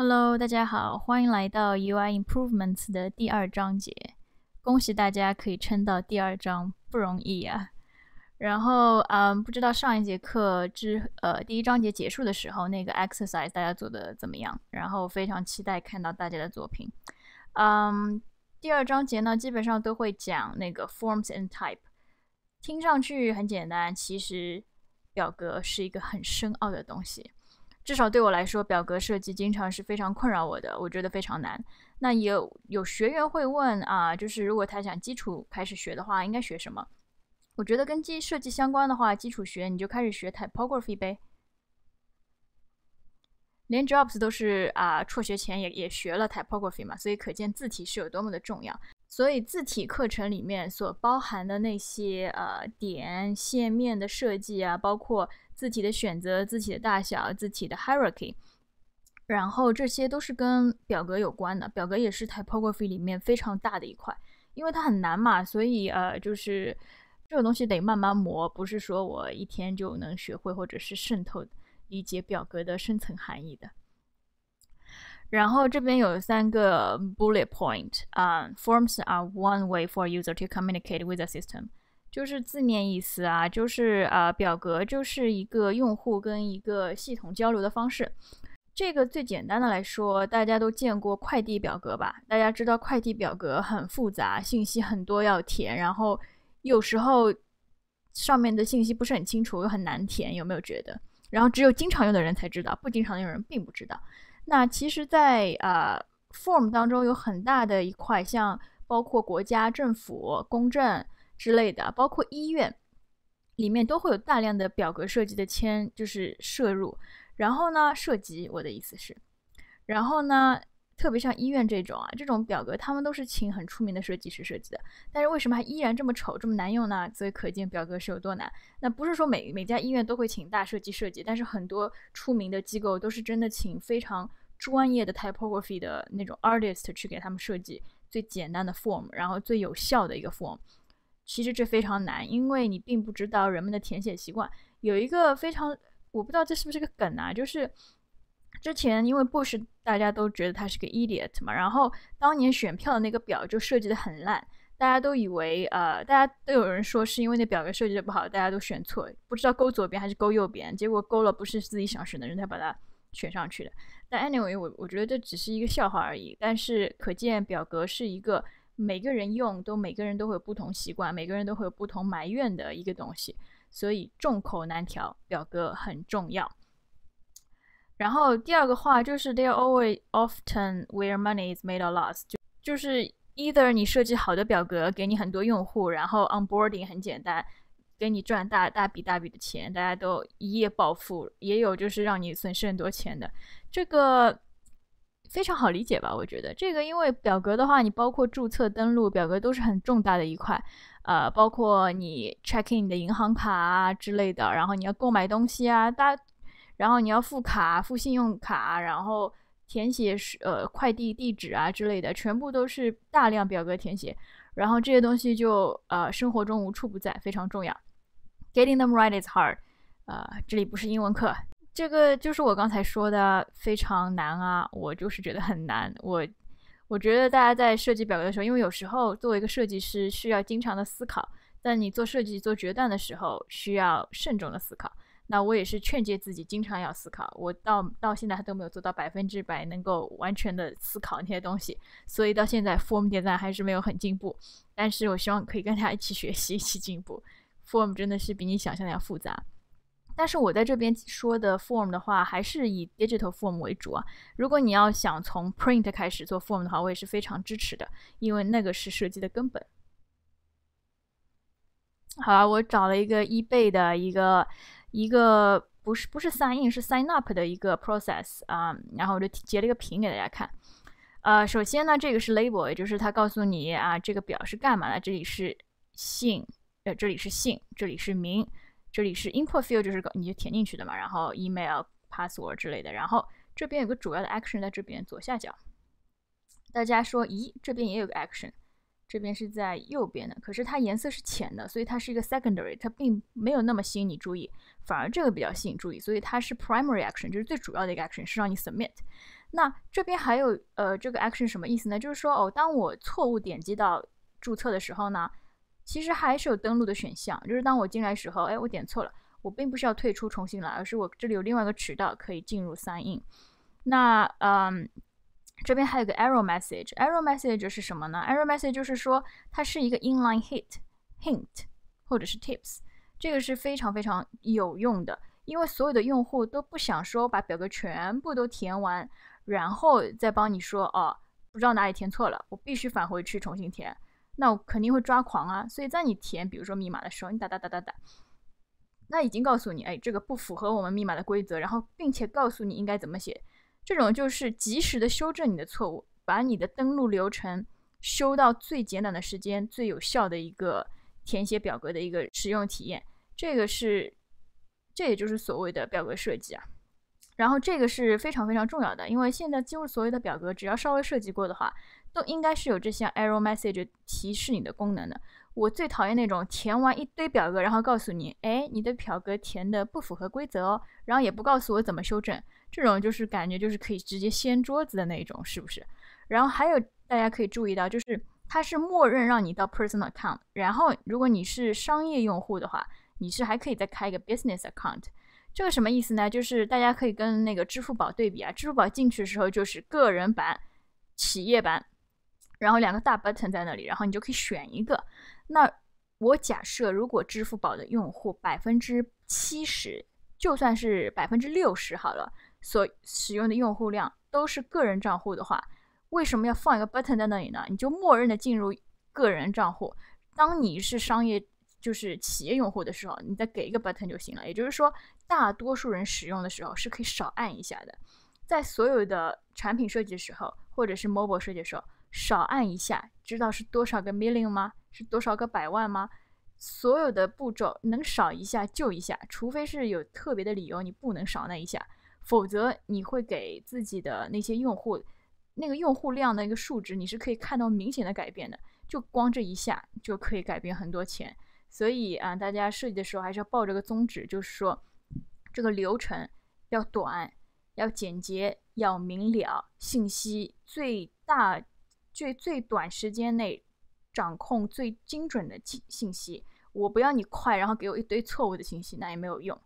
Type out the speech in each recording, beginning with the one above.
Hello，大家好，欢迎来到 UI Improvements 的第二章节。恭喜大家可以撑到第二章，不容易啊！然后，嗯，不知道上一节课之呃第一章节结束的时候，那个 exercise 大家做的怎么样？然后非常期待看到大家的作品。嗯，第二章节呢，基本上都会讲那个 forms and type。听上去很简单，其实表格是一个很深奥的东西。至少对我来说，表格设计经常是非常困扰我的，我觉得非常难。那也有学员会问啊，就是如果他想基础开始学的话，应该学什么？我觉得跟基设计相关的话，基础学你就开始学 typography 呗。连 Jobs 都是啊，辍学前也也学了 typography 嘛，所以可见字体是有多么的重要。所以字体课程里面所包含的那些呃点线面的设计啊，包括字体的选择、字体的大小、字体的 hierarchy，然后这些都是跟表格有关的。表格也是 typography 里面非常大的一块，因为它很难嘛，所以呃就是这种东西得慢慢磨，不是说我一天就能学会或者是渗透理解表格的深层含义的。然后这边有三个 bullet point 啊，forms are one way for user to communicate with a system，就是字面意思啊，就是啊，表格就是一个用户跟一个系统交流的方式。这个最简单的来说，大家都见过快递表格吧？大家知道快递表格很复杂，信息很多要填，然后有时候上面的信息不是很清楚，又很难填，有没有觉得？然后只有经常用的人才知道，不经常用的人并不知道。那其实，在呃，form 当中有很大的一块，像包括国家政府、公证之类的，包括医院里面都会有大量的表格设计的签，就是摄入。然后呢，涉及我的意思是，然后呢。特别像医院这种啊，这种表格他们都是请很出名的设计师设计的，但是为什么还依然这么丑，这么难用呢？所以可见表格是有多难。那不是说每每家医院都会请大设计设计，但是很多出名的机构都是真的请非常专业的 typography 的那种 artist 去给他们设计最简单的 form，然后最有效的一个 form。其实这非常难，因为你并不知道人们的填写习惯。有一个非常，我不知道这是不是个梗啊，就是。之前因为 Bush 大家都觉得他是个 idiot 嘛，然后当年选票的那个表就设计的很烂，大家都以为呃，大家都有人说是因为那表格设计的不好，大家都选错，不知道勾左边还是勾右边，结果勾了不是自己想选的人才把它选上去的。但 anyway，我我觉得这只是一个笑话而已。但是可见表格是一个每个人用都每个人都会有不同习惯，每个人都会有不同埋怨的一个东西，所以众口难调，表格很重要。然后第二个话就是，there always often where money is made or lost，就就是，either 你设计好的表格给你很多用户，然后 onboarding 很简单，给你赚大大笔大笔的钱，大家都一夜暴富；也有就是让你损失很多钱的，这个非常好理解吧？我觉得这个，因为表格的话，你包括注册登录表格都是很重大的一块，呃，包括你 checking 你的银行卡啊之类的，然后你要购买东西啊，大。然后你要付卡，付信用卡，然后填写是呃快递地址啊之类的，全部都是大量表格填写。然后这些东西就呃生活中无处不在，非常重要。Getting them right is hard，呃这里不是英文课，这个就是我刚才说的非常难啊，我就是觉得很难。我我觉得大家在设计表格的时候，因为有时候作为一个设计师需要经常的思考，但你做设计做决断的时候需要慎重的思考。那我也是劝诫自己，经常要思考。我到到现在还都没有做到百分之百能够完全的思考那些东西，所以到现在 form 点赞还是没有很进步。但是我希望可以跟大家一起学习，一起进步。form 真的是比你想象的要复杂。但是我在这边说的 form 的话，还是以 digital form 为主啊。如果你要想从 print 开始做 form 的话，我也是非常支持的，因为那个是设计的根本。好了，我找了一个 ebay 的一个。一个不是不是 sign in 是 sign up 的一个 process 啊，然后我就截了个屏给大家看。呃，首先呢，这个是 label，也就是它告诉你啊，这个表是干嘛的。这里是姓，呃，这里是姓，这里是名，这里是 info field，就是你就填进去的嘛。然后 email、password 之类的。然后这边有个主要的 action 在这边左下角。大家说，咦，这边也有个 action。这边是在右边的，可是它颜色是浅的，所以它是一个 secondary，它并没有那么吸引你注意，反而这个比较吸引注意，所以它是 primary action，就是最主要的一个 action，是让你 submit。那这边还有呃，这个 action 什么意思呢？就是说哦，当我错误点击到注册的时候呢，其实还是有登录的选项，就是当我进来时候，哎，我点错了，我并不是要退出重新来，而是我这里有另外一个渠道可以进入 sign in。那嗯。这边还有个 error message，error message 是什么呢？error message 就是说它是一个 inline h i t hint 或者是 tips，这个是非常非常有用的，因为所有的用户都不想说把表格全部都填完，然后再帮你说哦，不知道哪里填错了，我必须返回去重新填，那我肯定会抓狂啊。所以在你填，比如说密码的时候，你打打打打打，那已经告诉你，哎，这个不符合我们密码的规则，然后并且告诉你应该怎么写。这种就是及时的修正你的错误，把你的登录流程修到最简短的时间、最有效的一个填写表格的一个使用体验。这个是，这也就是所谓的表格设计啊。然后这个是非常非常重要的，因为现在几乎所有的表格，只要稍微设计过的话，都应该是有这项 error message 提示你的功能的。我最讨厌那种填完一堆表格，然后告诉你，哎，你的表格填的不符合规则哦，然后也不告诉我怎么修正，这种就是感觉就是可以直接掀桌子的那种，是不是？然后还有大家可以注意到，就是它是默认让你到 personal account，然后如果你是商业用户的话，你是还可以再开一个 business account，这个什么意思呢？就是大家可以跟那个支付宝对比啊，支付宝进去的时候就是个人版、企业版，然后两个大 button 在那里，然后你就可以选一个。那我假设，如果支付宝的用户百分之七十，就算是百分之六十好了，所使用的用户量都是个人账户的话，为什么要放一个 button 在那里呢？你就默认的进入个人账户。当你是商业，就是企业用户的时候，你再给一个 button 就行了。也就是说，大多数人使用的时候是可以少按一下的。在所有的产品设计时候，或者是 mobile 设计的时候，少按一下，知道是多少个 million 吗？是多少个百万吗？所有的步骤能少一下就一下，除非是有特别的理由你不能少那一下，否则你会给自己的那些用户那个用户量的一个数值，你是可以看到明显的改变的。就光这一下就可以改变很多钱，所以啊，大家设计的时候还是要抱着个宗旨，就是说这个流程要短、要简洁、要明了，信息最大、最最短时间内。掌控最精准的信信息，我不要你快，然后给我一堆错误的信息，那也没有用。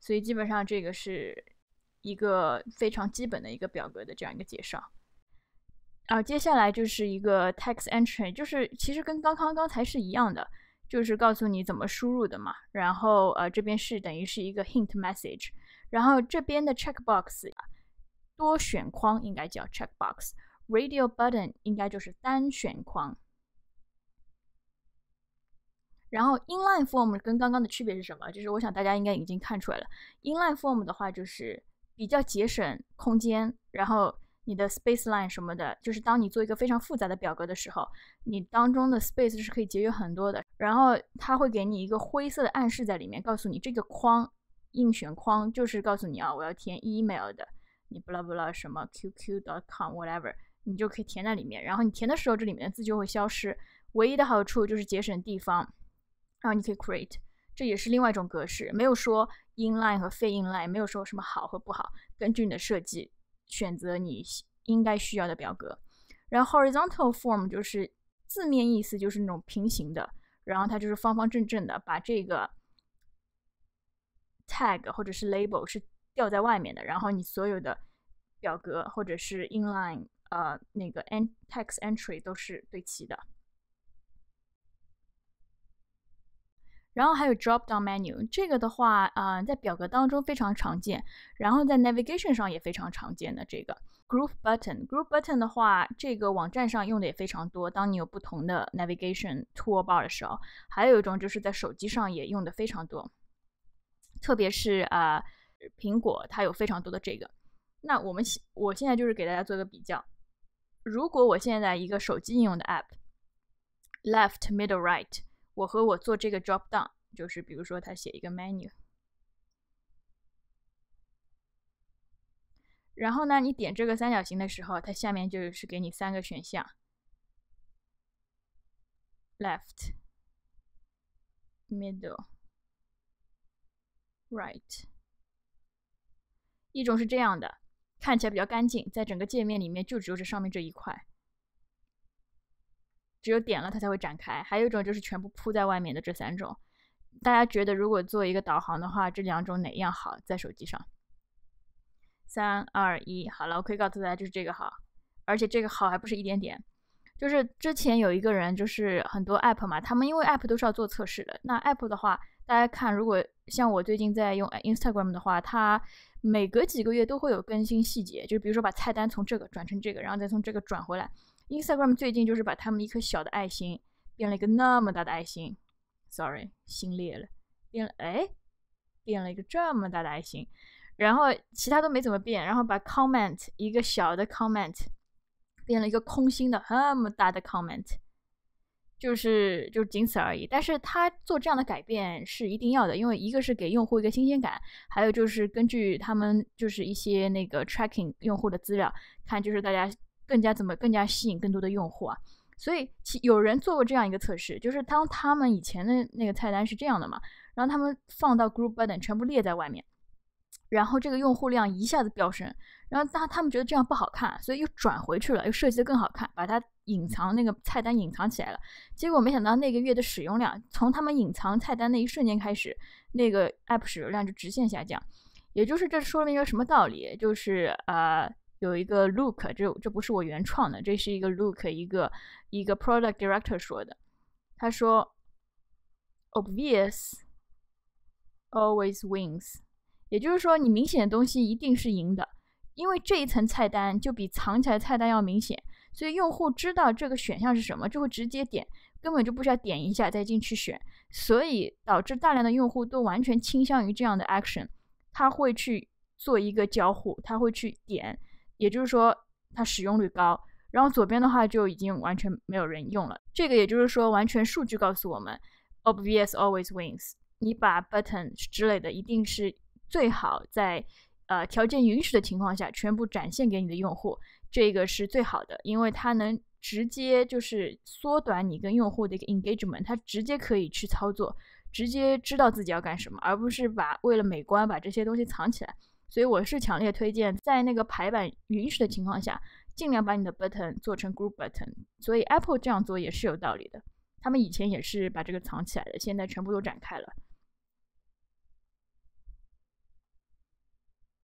所以基本上这个是一个非常基本的一个表格的这样一个介绍。啊，接下来就是一个 text entry，就是其实跟刚刚刚才是一样的，就是告诉你怎么输入的嘛。然后呃，这边是等于是一个 hint message，然后这边的 check box 多选框应该叫 check box，radio button 应该就是单选框。然后 inline form 跟刚刚的区别是什么？就是我想大家应该已经看出来了。inline form 的话，就是比较节省空间。然后你的 space line 什么的，就是当你做一个非常复杂的表格的时候，你当中的 space 是可以节约很多的。然后它会给你一个灰色的暗示在里面，告诉你这个框，硬选框，就是告诉你啊，我要填 email 的，你 bla bla 什么 qq.com whatever，你就可以填在里面。然后你填的时候，这里面的字就会消失。唯一的好处就是节省地方。然后你可以 create，这也是另外一种格式，没有说 inline 和非 inline，没有说什么好和不好，根据你的设计选择你应该需要的表格。然后 horizontal form 就是字面意思就是那种平行的，然后它就是方方正正的，把这个 tag 或者是 label 是吊在外面的，然后你所有的表格或者是 inline 呃那个 a n text entry 都是对齐的。然后还有 drop down menu，这个的话，啊，在表格当中非常常见，然后在 navigation 上也非常常见的这个 group button。group button 的话，这个网站上用的也非常多。当你有不同的 navigation toolbar 的时候，还有一种就是在手机上也用的非常多，特别是啊，苹果它有非常多的这个。那我们我现在就是给大家做个比较，如果我现在一个手机应用的 app，left middle right。我和我做这个 drop down，就是比如说他写一个 menu，然后呢，你点这个三角形的时候，它下面就是给你三个选项：left、middle、right。一种是这样的，看起来比较干净，在整个界面里面就只有这上面这一块。只有点了它才会展开，还有一种就是全部铺在外面的这三种。大家觉得如果做一个导航的话，这两种哪样好？在手机上，三二一，好了，我可以告诉大家，就是这个好，而且这个好还不是一点点。就是之前有一个人，就是很多 app 嘛，他们因为 app 都是要做测试的。那 app 的话，大家看，如果像我最近在用 Instagram 的话，它每隔几个月都会有更新细节，就比如说把菜单从这个转成这个，然后再从这个转回来。Instagram 最近就是把他们一颗小的爱心变了一个那么大的爱心，sorry，心裂了，变了，哎，变了一个这么大的爱心，然后其他都没怎么变，然后把 comment 一个小的 comment 变了一个空心的那么大的 comment，就是就仅此而已。但是他做这样的改变是一定要的，因为一个是给用户一个新鲜感，还有就是根据他们就是一些那个 tracking 用户的资料看，就是大家。更加怎么更加吸引更多的用户啊？所以其有人做过这样一个测试，就是当他们以前的那个菜单是这样的嘛，然后他们放到 group button 全部列在外面，然后这个用户量一下子飙升，然后他他们觉得这样不好看，所以又转回去了，又设计的更好看，把它隐藏那个菜单隐藏起来了，结果没想到那个月的使用量从他们隐藏菜单那一瞬间开始，那个 app 使用量就直线下降，也就是这说明一个什么道理？就是呃。有一个 look，这这不是我原创的，这是一个 look，一个一个 product director 说的。他说，obvious always wins，也就是说你明显的东西一定是赢的，因为这一层菜单就比藏起来菜单要明显，所以用户知道这个选项是什么，就会直接点，根本就不需要点一下再进去选，所以导致大量的用户都完全倾向于这样的 action，他会去做一个交互，他会去点。也就是说，它使用率高，然后左边的话就已经完全没有人用了。这个也就是说，完全数据告诉我们，obvious always wins。你把 buttons 之类的，一定是最好在呃条件允许的情况下，全部展现给你的用户，这个是最好的，因为它能直接就是缩短你跟用户的一个 engagement，它直接可以去操作，直接知道自己要干什么，而不是把为了美观把这些东西藏起来。所以我是强烈推荐，在那个排版允许的情况下，尽量把你的 button 做成 group button。所以 Apple 这样做也是有道理的，他们以前也是把这个藏起来的，现在全部都展开了。